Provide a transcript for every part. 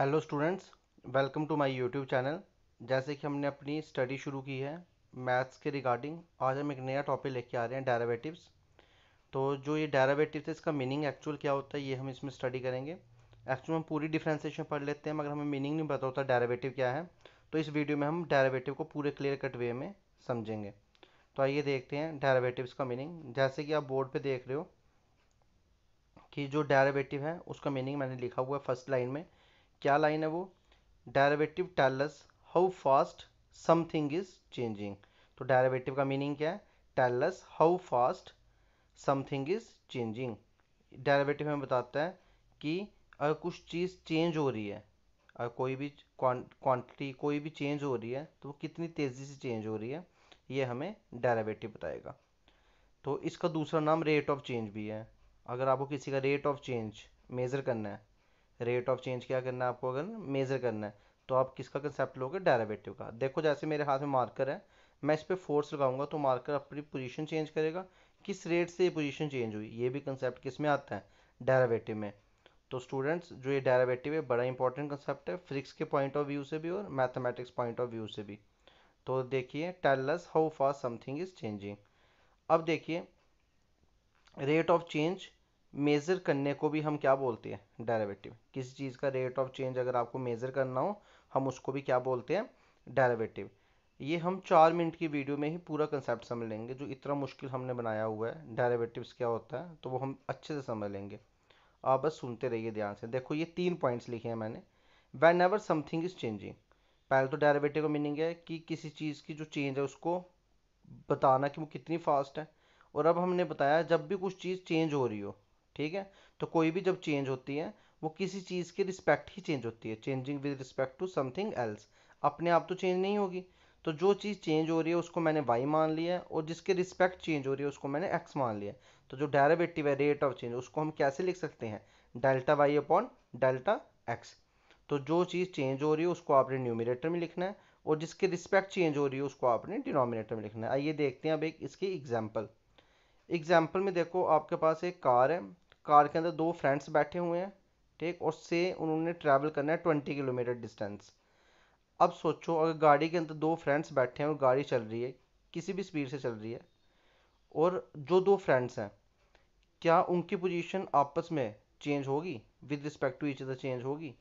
hello students welcome to my YouTube channel जैसे कि हमने अपनी स्टडी शुरू की है मैथ्स के रिगार्डिंग आज हम एक नया टॉपिक लेके आ रहे हैं डेरिवेटिव्स तो जो ये डेरिवेटिव्स है इसका मीनिंग एक्चुअल क्या होता है ये हम इसमें स्टडी करेंगे एक्चुअल हम पूरी डिफ्रेंसिएशन पढ़ लेते हैं मगर हमें मीनिंग नहीं पता होता डायरेवेटिव क्या है तो इस वीडियो में हम डायरेवेटिव को पूरे क्लियर कट वे में समझेंगे तो आइए देखते हैं डेरेवेटिव्स का मीनिंग जैसे कि आप बोर्ड पर देख रहे हो कि जो डायरेवेटिव है उसका मीनिंग मैंने लिखा हुआ है फर्स्ट लाइन में क्या लाइन है वो derivative tells how fast something is changing तो डायरेवेटिव का मीनिंग क्या है tells how fast something is changing derivative हमें बताता है कि अगर कुछ चीज़ चेंज हो रही है अगर कोई भी क्वांटिटी कोई भी चेंज हो रही है तो वो कितनी तेज़ी से चेंज हो रही है ये हमें डायरेवेटिव बताएगा तो इसका दूसरा नाम रेट ऑफ चेंज भी है अगर आपको किसी का रेट ऑफ चेंज मेज़र करना है रेट ऑफ चेंज क्या करना है आपको अगर मेज़र करना है तो आप किसका कंसेप्ट लोगे डेरिवेटिव का देखो जैसे मेरे हाथ में मार्कर है मैं इस पर फोर्स लगाऊंगा तो मार्कर अपनी पोजीशन चेंज करेगा किस रेट से ये पोजीशन चेंज हुई ये भी कंसेप्ट किस में आता है डेरिवेटिव में तो स्टूडेंट्स जो ये डेरिवेटिव है बड़ा इंपॉर्टेंट कंसेप्ट है फिजिक्स के पॉइंट ऑफ व्यू से भी और मैथमेटिक्स पॉइंट ऑफ व्यू से भी तो देखिए tells how fast something is changing अब देखिए रेट ऑफ चेंज मेज़र करने को भी हम क्या बोलते हैं डेरिवेटिव किसी चीज़ का रेट ऑफ चेंज अगर आपको मेज़र करना हो हम उसको भी क्या बोलते हैं डेरिवेटिव ये हम चार मिनट की वीडियो में ही पूरा कंसेप्ट समझ लेंगे जो इतना मुश्किल हमने बनाया हुआ है डेरिवेटिव्स क्या होता है तो वो हम अच्छे से समझ लेंगे आप बस सुनते रहिए ध्यान से देखो ये तीन पॉइंट्स लिखे हैं मैंने whenever something is changing पहले तो डेरिवेटिव का मीनिंग है कि किसी चीज़ की जो चेंज है उसको बताना कि वो कितनी फास्ट है और अब हमने बताया जब भी कुछ चीज़ चेंज हो रही हो ठीक है तो कोई भी जब चेंज होती है वो किसी चीज़ के रिस्पेक्ट ही चेंज होती है changing with respect to something else अपने आप तो चेंज नहीं होगी तो जो चीज़ चेंज हो रही है उसको मैंने वाई मान लिया है और जिसके रिस्पेक्ट चेंज हो रही है उसको मैंने एक्स मान लिया तो जो डायरेवेटिव है रेट ऑफ चेंज उसको हम कैसे लिख सकते हैं delta Y upon delta X तो जो चीज़ चेंज हो रही है उसको आपने न्यूमिनेटर में लिखना है और जिसके रिस्पेक्ट चेंज हो रही है उसको आपने डिनोमिनेटर में लिखना है आइए देखते हैं अब एक इसकी एग्जाम्पल एग्जाम्पल में देखो आपके पास एक कार है कार के अंदर दो फ्रेंड्स बैठे हुए हैं ठीक और से उन्होंने ट्रैवल करना है ट्वेंटी किलोमीटर डिस्टेंस अब सोचो अगर गाड़ी के अंदर दो फ्रेंड्स बैठे हैं और गाड़ी चल रही है किसी भी स्पीड से चल रही है और जो दो फ्रेंड्स हैं क्या उनकी पोजीशन आपस में चेंज होगी with respect to each other change होगी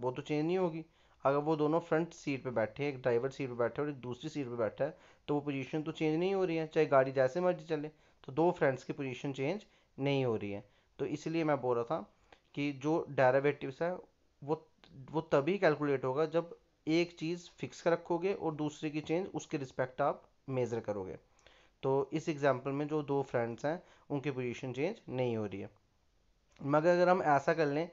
वो तो चेंज नहीं होगी अगर वो दोनों फ्रंट सीट पे बैठे हैं एक ड्राइवर सीट पे बैठा है और एक दूसरी सीट पे बैठा है तो वो पोजीशन तो चेंज नहीं हो रही है चाहे गाड़ी जैसे मर्जी चले तो दो फ्रेंड्स की पोजीशन चेंज नहीं हो रही है तो इसलिए मैं बोल रहा था कि जो डेरिवेटिव्स है वो वो तभी कैलकुलेट होगा जब एक चीज़ फिक्स कर रखोगे और दूसरे की चेंज उसके रिस्पेक्ट आप मेज़र करोगे तो इस एग्जांपल में जो दो फ्रेंड्स हैं उनकी पोजीशन चेंज नहीं हो रही है मगर अगर हम ऐसा कर लें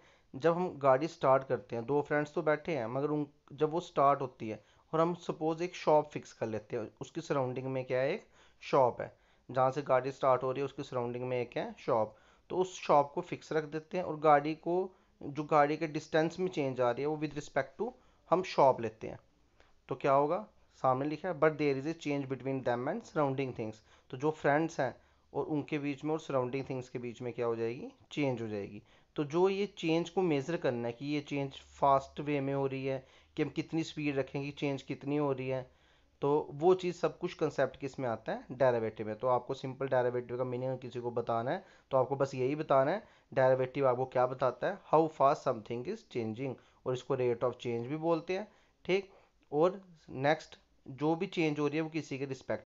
जब हम गाड़ी स्टार्ट करते हैं दो फ्रेंड्स तो बैठे हैं मगर उन जब वो स्टार्ट होती है और हम सपोज़ एक शॉप फिक्स कर लेते हैं उसकी सराउंडिंग में क्या है एक शॉप है जहाँ से गाड़ी स्टार्ट हो रही है उसकी सराउंडिंग में एक है शॉप तो उस शॉप को फिक्स रख देते हैं और गाड़ी को जो गाड़ी के डिस्टेंस में चेंज आ रही है वो विद रिस्पेक्ट टू हम शॉप लेते हैं तो क्या होगा सामने लिखा है but there is a change between them and surrounding things तो जो फ्रेंड्स हैं और उनके बीच में और सराउंडिंग थिंग्स के बीच में क्या हो जाएगी चेंज हो जाएगी तो जो ये चेंज को मेज़र करना है कि ये चेंज फास्ट वे में हो रही है कि हम कितनी स्पीड रखेंगे चेंज कितनी हो रही है तो वो चीज़ सब कुछ कंसेप्ट किस में आता है डेरिवेटिव में तो आपको सिंपल डेरिवेटिव का मीनिंग किसी को बताना है तो आपको बस यही बताना है डेरिवेटिव आपको क्या बताता है how fast something is changing और इसको रेट ऑफ चेंज भी बोलते हैं ठीक और नेक्स्ट जो भी चेंज हो रही है वो किसी के रिस्पेक्ट